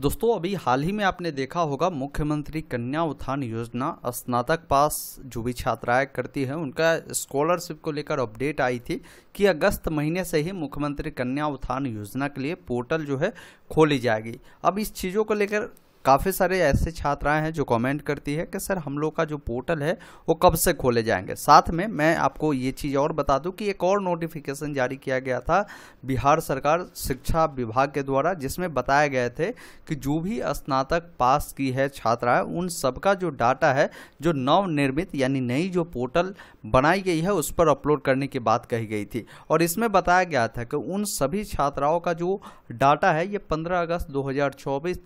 दोस्तों अभी हाल ही में आपने देखा होगा मुख्यमंत्री कन्या उत्थान योजना स्नातक पास जो भी छात्राएं करती हैं उनका स्कॉलरशिप को लेकर अपडेट आई थी कि अगस्त महीने से ही मुख्यमंत्री कन्या उत्थान योजना के लिए पोर्टल जो है खोली जाएगी अब इस चीज़ों को लेकर काफ़ी सारे ऐसे छात्राएं हैं जो कमेंट करती है कि सर हम लोग का जो पोर्टल है वो कब से खोले जाएंगे साथ में मैं आपको ये चीज़ और बता दूं कि एक और नोटिफिकेशन जारी किया गया था बिहार सरकार शिक्षा विभाग के द्वारा जिसमें बताए गए थे कि जो भी स्नातक पास की है छात्राएं उन सबका जो डाटा है जो नवनिर्मित यानी नई जो पोर्टल बनाई गई है उस पर अपलोड करने की बात कही गई थी और इसमें बताया गया था कि उन सभी छात्राओं का जो डाटा है ये पंद्रह अगस्त दो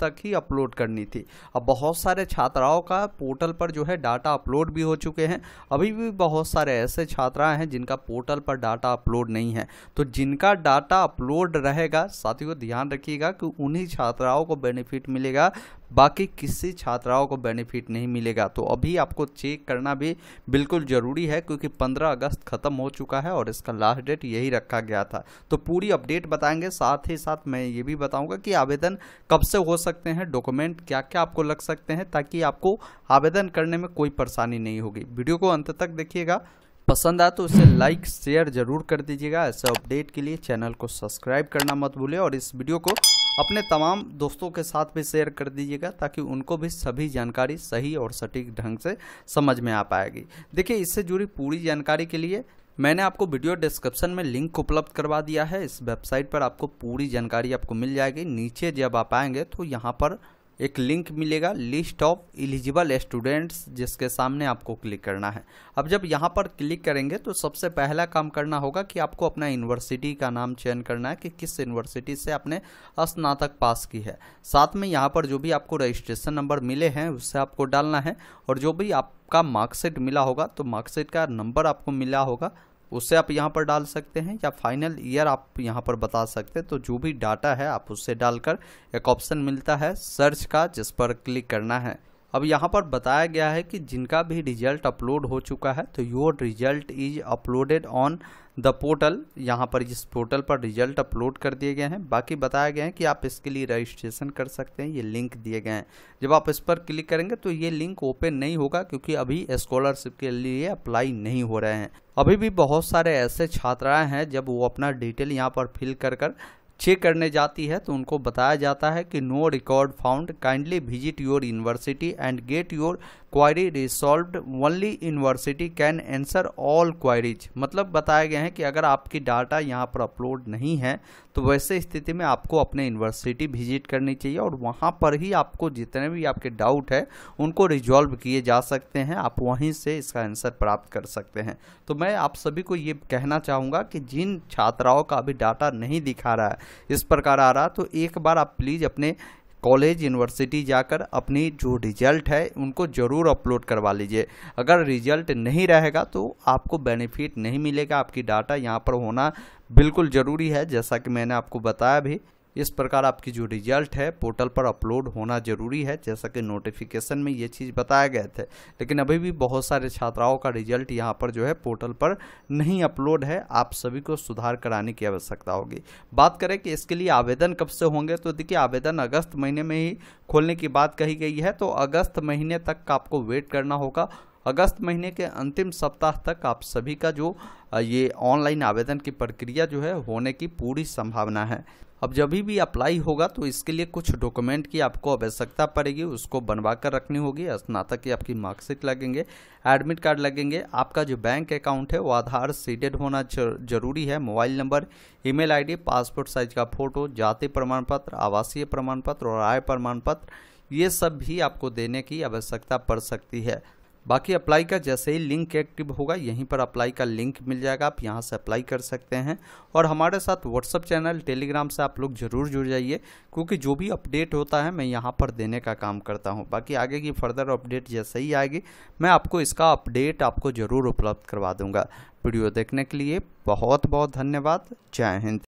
तक ही अपलोड करनी थी अब बहुत सारे छात्राओं का पोर्टल पर जो है डाटा अपलोड भी हो चुके हैं अभी भी बहुत सारे ऐसे छात्राएं हैं जिनका पोर्टल पर डाटा अपलोड नहीं है तो जिनका डाटा अपलोड रहेगा साथियों ध्यान रखिएगा कि उन्हीं छात्राओं को बेनिफिट मिलेगा बाकी किसी छात्राओं को बेनिफिट नहीं मिलेगा तो अभी आपको चेक करना भी बिल्कुल ज़रूरी है क्योंकि पंद्रह अगस्त ख़त्म हो चुका है और इसका लास्ट डेट यही रखा गया था तो पूरी अपडेट बताएंगे साथ ही साथ मैं ये भी बताऊँगा कि आवेदन कब से हो सकते हैं डॉक्यूमेंट क्या क्या आपको लग सकते हैं ताकि आपको आवेदन करने में कोई परेशानी नहीं होगी वीडियो को अंत तक देखिएगा पसंद आया तो इसे लाइक शेयर जरूर कर दीजिएगा ऐसे अपडेट के लिए चैनल को सब्सक्राइब करना मत भूलें और इस वीडियो को अपने तमाम दोस्तों के साथ भी शेयर कर दीजिएगा ताकि उनको भी सभी जानकारी सही और सटीक ढंग से समझ में आ पाएगी देखिए इससे जुड़ी पूरी जानकारी के लिए मैंने आपको वीडियो डिस्क्रिप्शन में लिंक उपलब्ध करवा दिया है इस वेबसाइट पर आपको पूरी जानकारी आपको मिल जाएगी नीचे जब आप आएंगे तो यहाँ पर एक लिंक मिलेगा लिस्ट ऑफ एलिजिबल स्टूडेंट्स जिसके सामने आपको क्लिक करना है अब जब यहाँ पर क्लिक करेंगे तो सबसे पहला काम करना होगा कि आपको अपना यूनिवर्सिटी का नाम चयन करना है कि किस यूनिवर्सिटी से आपने स्नातक पास की है साथ में यहाँ पर जो भी आपको रजिस्ट्रेशन नंबर मिले हैं उससे आपको डालना है और जो भी आपका मार्कशीट मिला होगा तो मार्कशीट का नंबर आपको मिला होगा उससे आप यहाँ पर डाल सकते हैं या फाइनल ईयर आप यहाँ पर बता सकते हैं तो जो भी डाटा है आप उससे डालकर एक ऑप्शन मिलता है सर्च का जिस पर क्लिक करना है अब यहाँ पर बताया गया है कि जिनका भी रिजल्ट अपलोड हो चुका है तो your result is uploaded on the portal यहाँ पर इस पोर्टल पर रिजल्ट अपलोड कर दिए गए हैं बाकी बताया गया है कि आप इसके लिए रजिस्ट्रेशन कर सकते हैं ये लिंक दिए गए हैं जब आप इस पर क्लिक करेंगे तो ये लिंक ओपन नहीं होगा क्योंकि अभी स्कॉलरशिप के लिए अप्लाई नहीं हो रहे हैं अभी भी बहुत सारे ऐसे छात्राएं हैं जब वो अपना डिटेल यहाँ पर फिल कर कर चेक करने जाती है तो उनको बताया जाता है कि no record found kindly visit your university and get your query is only university can answer all queries मतलब बताया गया है कि अगर आपकी डाटा यहाँ पर अपलोड नहीं है तो वैसे स्थिति में आपको अपने यूनिवर्सिटी विजिट करनी चाहिए और वहाँ पर ही आपको जितने भी आपके डाउट है उनको रिजॉल्व किए जा सकते हैं आप वहीं से इसका आंसर प्राप्त कर सकते हैं तो मैं आप सभी को ये कहना चाहूँगा कि जिन छात्राओं का अभी डाटा नहीं दिखा रहा है इस प्रकार आ रहा तो एक बार आप प्लीज़ अपने कॉलेज यूनिवर्सिटी जाकर अपनी जो रिजल्ट है उनको ज़रूर अपलोड करवा लीजिए अगर रिजल्ट नहीं रहेगा तो आपको बेनिफिट नहीं मिलेगा आपकी डाटा यहाँ पर होना बिल्कुल ज़रूरी है जैसा कि मैंने आपको बताया भी इस प्रकार आपकी जो रिजल्ट है पोर्टल पर अपलोड होना ज़रूरी है जैसा कि नोटिफिकेशन में ये चीज़ बताए गए थे लेकिन अभी भी बहुत सारे छात्राओं का रिजल्ट यहाँ पर जो है पोर्टल पर नहीं अपलोड है आप सभी को सुधार कराने की आवश्यकता होगी बात करें कि इसके लिए आवेदन कब से होंगे तो देखिए आवेदन अगस्त महीने में ही खोलने की बात कही गई है तो अगस्त महीने तक का आपको वेट करना होगा अगस्त महीने के अंतिम सप्ताह तक आप सभी का जो ये ऑनलाइन आवेदन की प्रक्रिया जो है होने की पूरी संभावना है अब जब भी अप्लाई होगा तो इसके लिए कुछ डॉक्यूमेंट की आपको आवश्यकता पड़ेगी उसको बनवा कर रखनी होगी स्नातक की आपकी मार्कशीट लगेंगे एडमिट कार्ड लगेंगे आपका जो बैंक अकाउंट है वो आधार सीडेड होना जरूरी है mobile number email ID passport size का फोटो जाति प्रमाण पत्र आवासीय प्रमाण पत्र और आय प्रमाण पत्र ये सब भी आपको देने की आवश्यकता पड़ सकती है बाकी अप्लाई का जैसे ही लिंक एक्टिव होगा यहीं पर अप्लाई का लिंक मिल जाएगा आप यहां से अप्लाई कर सकते हैं और हमारे साथ व्हाट्सअप चैनल टेलीग्राम से आप लोग ज़रूर जुड़ जाइए क्योंकि जो भी अपडेट होता है मैं यहाँ पर देने का काम करता हूँ बाकी आगे की फर्दर अपडेट जैसे ही आएगी मैं आपको इसका अपडेट आपको ज़रूर उपलब्ध करवा दूँगा वीडियो देखने के लिए बहुत बहुत धन्यवाद जय हिंद